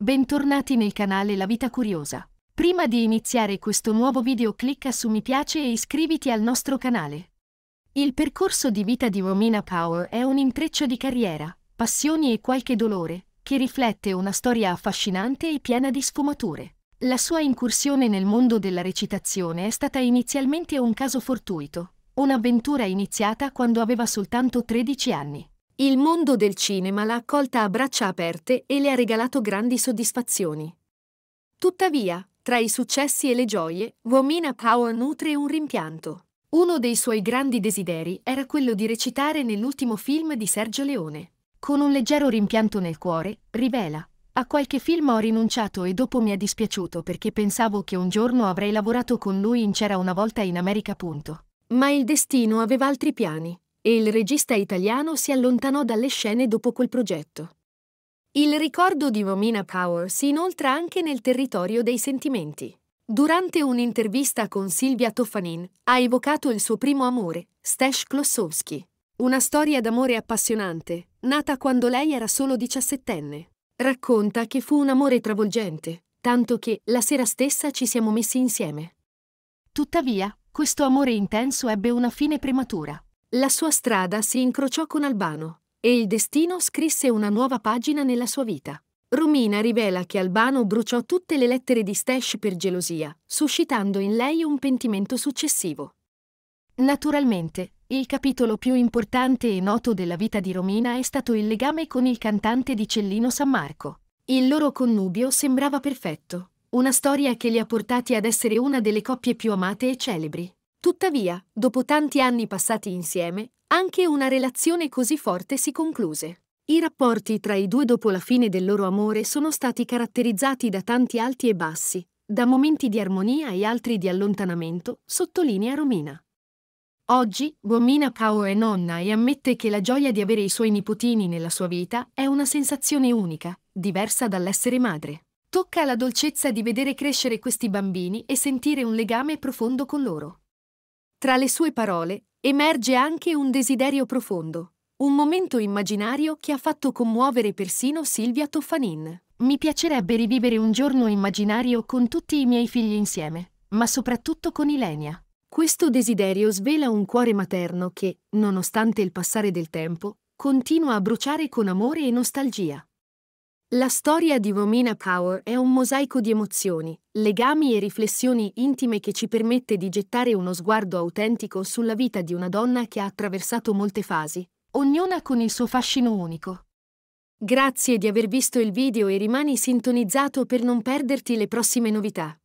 Bentornati nel canale La Vita Curiosa. Prima di iniziare questo nuovo video clicca su mi piace e iscriviti al nostro canale. Il percorso di vita di Romina Power è un intreccio di carriera, passioni e qualche dolore, che riflette una storia affascinante e piena di sfumature. La sua incursione nel mondo della recitazione è stata inizialmente un caso fortuito, un'avventura iniziata quando aveva soltanto 13 anni. Il mondo del cinema l'ha accolta a braccia aperte e le ha regalato grandi soddisfazioni. Tuttavia, tra i successi e le gioie, Womina Power nutre un rimpianto. Uno dei suoi grandi desideri era quello di recitare nell'ultimo film di Sergio Leone. Con un leggero rimpianto nel cuore, rivela. A qualche film ho rinunciato e dopo mi è dispiaciuto perché pensavo che un giorno avrei lavorato con lui in C'era una volta in America. Punto. Ma il destino aveva altri piani e il regista italiano si allontanò dalle scene dopo quel progetto. Il ricordo di Romina Power si inoltra anche nel territorio dei sentimenti. Durante un'intervista con Silvia Toffanin ha evocato il suo primo amore, Stash Klossowski. Una storia d'amore appassionante, nata quando lei era solo diciassettenne. Racconta che fu un amore travolgente, tanto che la sera stessa ci siamo messi insieme. Tuttavia, questo amore intenso ebbe una fine prematura. La sua strada si incrociò con Albano e il destino scrisse una nuova pagina nella sua vita. Romina rivela che Albano bruciò tutte le lettere di Stash per gelosia, suscitando in lei un pentimento successivo. Naturalmente, il capitolo più importante e noto della vita di Romina è stato il legame con il cantante di Cellino San Marco. Il loro connubio sembrava perfetto, una storia che li ha portati ad essere una delle coppie più amate e celebri. Tuttavia, dopo tanti anni passati insieme, anche una relazione così forte si concluse. I rapporti tra i due dopo la fine del loro amore sono stati caratterizzati da tanti alti e bassi, da momenti di armonia e altri di allontanamento, sottolinea Romina. Oggi Romina Pao è nonna e ammette che la gioia di avere i suoi nipotini nella sua vita è una sensazione unica, diversa dall'essere madre. Tocca alla dolcezza di vedere crescere questi bambini e sentire un legame profondo con loro. Tra le sue parole emerge anche un desiderio profondo, un momento immaginario che ha fatto commuovere persino Silvia Toffanin. Mi piacerebbe rivivere un giorno immaginario con tutti i miei figli insieme, ma soprattutto con Ilenia. Questo desiderio svela un cuore materno che, nonostante il passare del tempo, continua a bruciare con amore e nostalgia. La storia di Romina Power è un mosaico di emozioni, legami e riflessioni intime che ci permette di gettare uno sguardo autentico sulla vita di una donna che ha attraversato molte fasi, ognuna con il suo fascino unico. Grazie di aver visto il video e rimani sintonizzato per non perderti le prossime novità.